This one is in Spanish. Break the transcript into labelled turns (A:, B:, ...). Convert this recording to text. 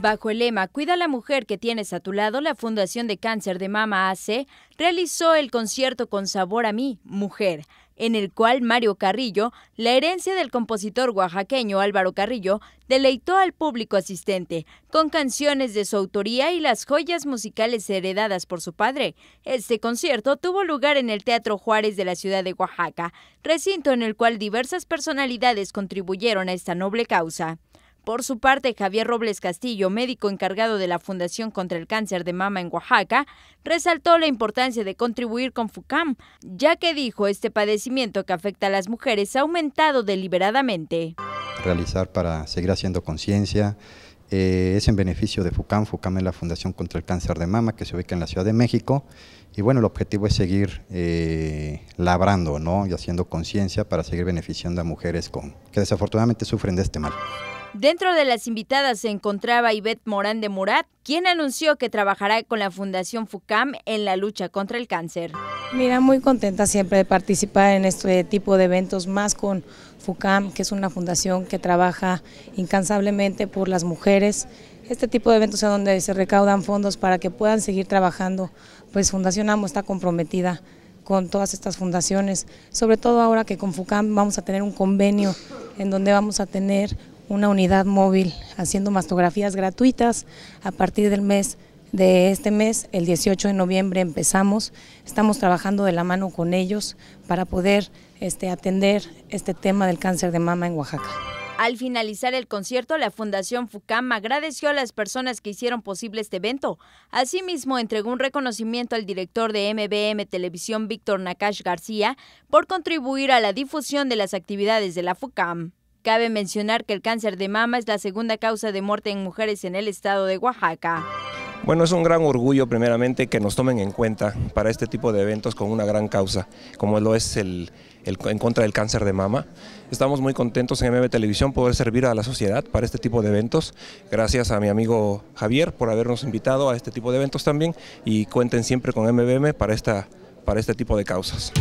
A: Bajo el lema Cuida la mujer que tienes a tu lado, la Fundación de Cáncer de Mama AC realizó el concierto con sabor a mí, mujer, en el cual Mario Carrillo, la herencia del compositor oaxaqueño Álvaro Carrillo, deleitó al público asistente con canciones de su autoría y las joyas musicales heredadas por su padre. Este concierto tuvo lugar en el Teatro Juárez de la ciudad de Oaxaca, recinto en el cual diversas personalidades contribuyeron a esta noble causa. Por su parte, Javier Robles Castillo, médico encargado de la Fundación contra el Cáncer de Mama en Oaxaca, resaltó la importancia de contribuir con FUCAM, ya que dijo este padecimiento que afecta a las mujeres ha aumentado deliberadamente.
B: Realizar para seguir haciendo conciencia, eh, es en beneficio de FUCAM, FUCAM es la Fundación contra el Cáncer de Mama que se ubica en la Ciudad de México y bueno, el objetivo es seguir eh, labrando y haciendo conciencia para seguir beneficiando a mujeres que desafortunadamente sufren de este mal.
A: Dentro de las invitadas se encontraba Ivette Morán de Murat, quien anunció que trabajará con la Fundación FUCAM en la lucha contra el cáncer.
C: Mira, muy contenta siempre de participar en este tipo de eventos, más con FUCAM, que es una fundación que trabaja incansablemente por las mujeres. Este tipo de eventos es donde se recaudan fondos para que puedan seguir trabajando, pues Fundación AMO está comprometida con todas estas fundaciones, sobre todo ahora que con FUCAM vamos a tener un convenio en donde vamos a tener una unidad móvil haciendo mastografías gratuitas a partir del mes de este mes, el 18 de noviembre empezamos, estamos trabajando de la mano con ellos para poder este, atender este tema del cáncer de mama en Oaxaca.
A: Al finalizar el concierto, la Fundación FUCAM agradeció a las personas que hicieron posible este evento. Asimismo, entregó un reconocimiento al director de MBM Televisión, Víctor Nakash García, por contribuir a la difusión de las actividades de la FUCAM. Cabe mencionar que el cáncer de mama es la segunda causa de muerte en mujeres en el estado de Oaxaca.
D: Bueno, es un gran orgullo primeramente que nos tomen en cuenta para este tipo de eventos con una gran causa, como lo es el, en contra del cáncer de mama. Estamos muy contentos en MB Televisión poder servir a la sociedad para este tipo de eventos. Gracias a mi amigo Javier por habernos invitado a este tipo de eventos también y cuenten siempre con MBM para, esta, para este tipo de causas.